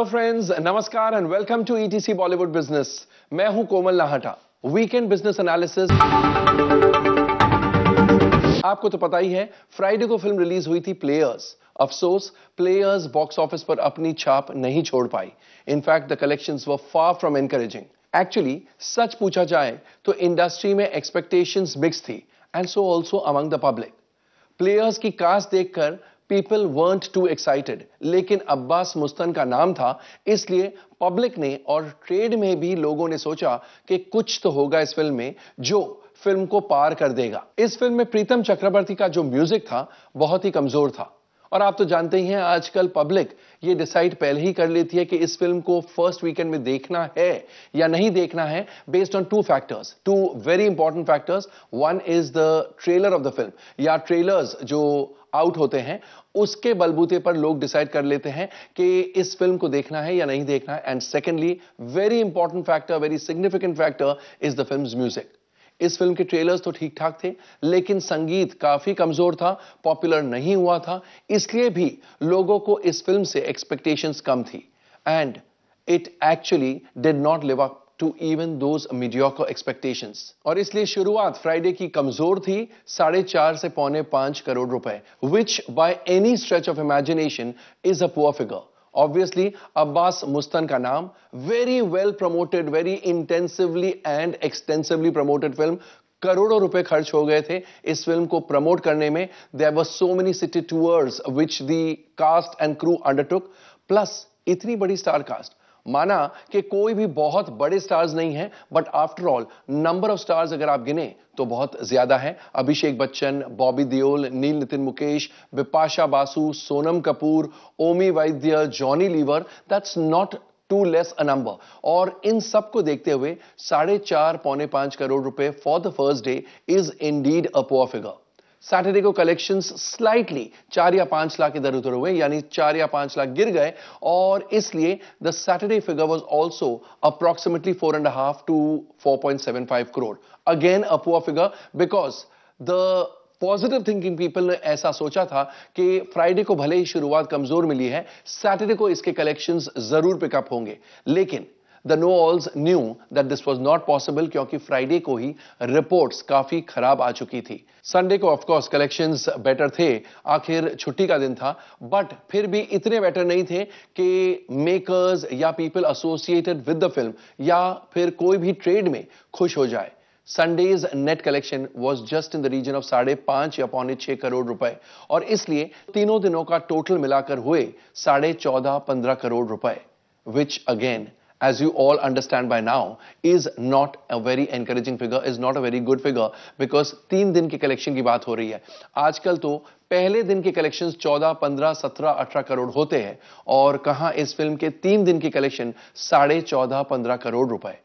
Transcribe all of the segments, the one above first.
hello friends नमस्कार and welcome to ETC Bollywood business मैं हूं Komal Nahta weekend business analysis आपको तो पता ही है फ्राइडे को फिल्म रिलीज हुई थी प्लेयर्स अफसोस प्लेयर्स बॉक्स ऑफिस पर अपनी छाप नहीं छोड़ पाई in fact the collection were far from encouraging actually सच पूछा जाए तो इंडस्ट्री में एक्सपेक्टेशन मिक्स थी and so also among the public players की कास्ट देखकर पीपल वर्ट टू एक्साइटेड लेकिन अब्बास मुस्तन का नाम था इसलिए पब्लिक ने और ट्रेड में भी लोगों ने सोचा कि कुछ तो होगा इस फिल्म में जो फिल्म को पार कर देगा इस फिल्म में प्रीतम चक्रवर्ती का जो म्यूजिक था बहुत ही कमजोर था और आप तो जानते ही हैं आजकल पब्लिक ये डिसाइड पहले ही कर लेती है कि इस फिल्म को फर्स्ट वीकेंड में देखना है या नहीं देखना है based on two factors two very important factors one is the trailer of the film या ट्रेलर्स जो आउट होते हैं उसके बलबूते पर लोग डिसाइड कर लेते हैं कि इस फिल्म को देखना है या नहीं देखना है and secondly very important factor very significant factor is the film music इस फिल्म के ट्रेलर्स तो ठीक ठाक थे लेकिन संगीत काफी कमजोर था पॉपुलर नहीं हुआ था इसलिए भी लोगों को इस फिल्म से एक्सपेक्टेशंस कम थी and it actually did not live up to even those mediocre expectations और इसलिए शुरुआत फ्राइडे की कमजोर थी साढ़े चार से पौने पांच करोड़ रुपए which by any stretch of imagination is a poor figure obviously Abbas Mustan का नाम very well promoted very intensively and extensively promoted film करोड़ों रुपए खर्च हो गए थे इस फिल्म को प्रमोट करने में there were so many city tours which the cast and crew undertook plus इतनी बड़ी स्टार कास्ट माना कि कोई भी बहुत बड़े स्टार्स नहीं है but after all number of stars अगर आप गिने तो बहुत ज्यादा है अभिषेक बच्चन बॉबी दियोल नील Nitin Mukesh Bipasha Basu Sonam Kapoor Omi Vaidya Johnny Lever that's not too less a number और इन सब को देखते हुए साढ़े चार पौने पांच करोड़ रुपए for the first day is indeed a poor figure Saturday को कलेक्शंस स्लाइटली चार या पांच लाख इधर उधर हुए यानी चार या पांच लाख गिर गए और इसलिए the Saturday figure was also approximately four and half to four point seven five crore again a poor figure because the positive thinking people ने ऐसा सोचा था कि फ्राइडे को भले ही शुरुआत कमजोर मिली है सैटरडे को इसके कलेक्शंस जरूर पिकअप होंगे लेकिन they know also knew that this was not possible क्योंकि फ्राइडे को ही रिपोर्ट्स काफी खराब आ चुकी थी संडे को ऑफकोर्स कलेक्शन बेटर थे आखिर छुट्टी का दिन था बट फिर भी इतने बेटर नहीं थे कि मेकर्स या people associated with the film या फिर कोई भी ट्रेड में खुश हो जाए Sunday's net collection was just in the region of साढ़े पांच या पौने छह करोड़ रुपए और इसलिए तीनों दिनों का टोटल मिलाकर हुए साढ़े चौदह पंद्रह करोड़ रुपए which again as you all understand by now, is not a very encouraging figure, is not a very good figure because तीन din ki collection ki baat ho rahi hai aajkal to pehle din के collections 14, 15, 17, 18 crore hote hain aur kahan is film ke तीन din ki collection 14.5 15 crore rupaye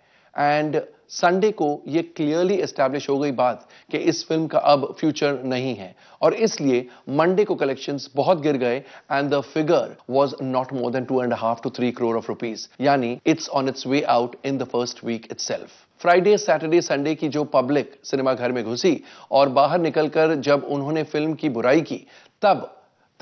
and and Sunday को यह clearly establish हो गई बात कि इस film का अब फ्यूचर नहीं है और इसलिए मंडे को कलेक्शंस बहुत गिर गए and the figure was not more than two and half to three crore of rupees यानी it's on its way out in the first week itself Friday Saturday Sunday की जो पब्लिक सिनेमाघर में घुसी और बाहर निकलकर जब उन्होंने फिल्म की बुराई की तब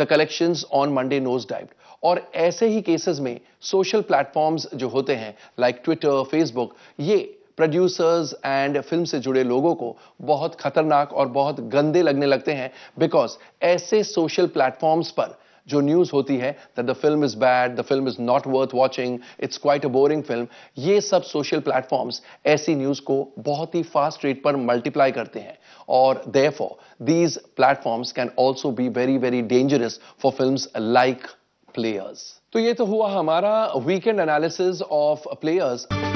the collections on Monday nosedived और ऐसे ही केसेस में सोशल प्लेटफॉर्म्स जो होते हैं लाइक ट्विटर फेसबुक ये प्रोड्यूसर्स एंड फिल्म से जुड़े लोगों को बहुत खतरनाक और बहुत गंदे लगने लगते हैं बिकॉज ऐसे सोशल प्लेटफॉर्म्स पर जो न्यूज होती है that the film is bad the film is not worth watching it's quite a boring film ये सब सोशल प्लेटफॉर्म्स ऐसी न्यूज को बहुत ही फास्ट रेट पर मल्टीप्लाई करते हैं और for these platforms can also be very very dangerous for film like players तो ये तो हुआ हमारा वीकेंड एनालिसिस ऑफ प्लेयर्स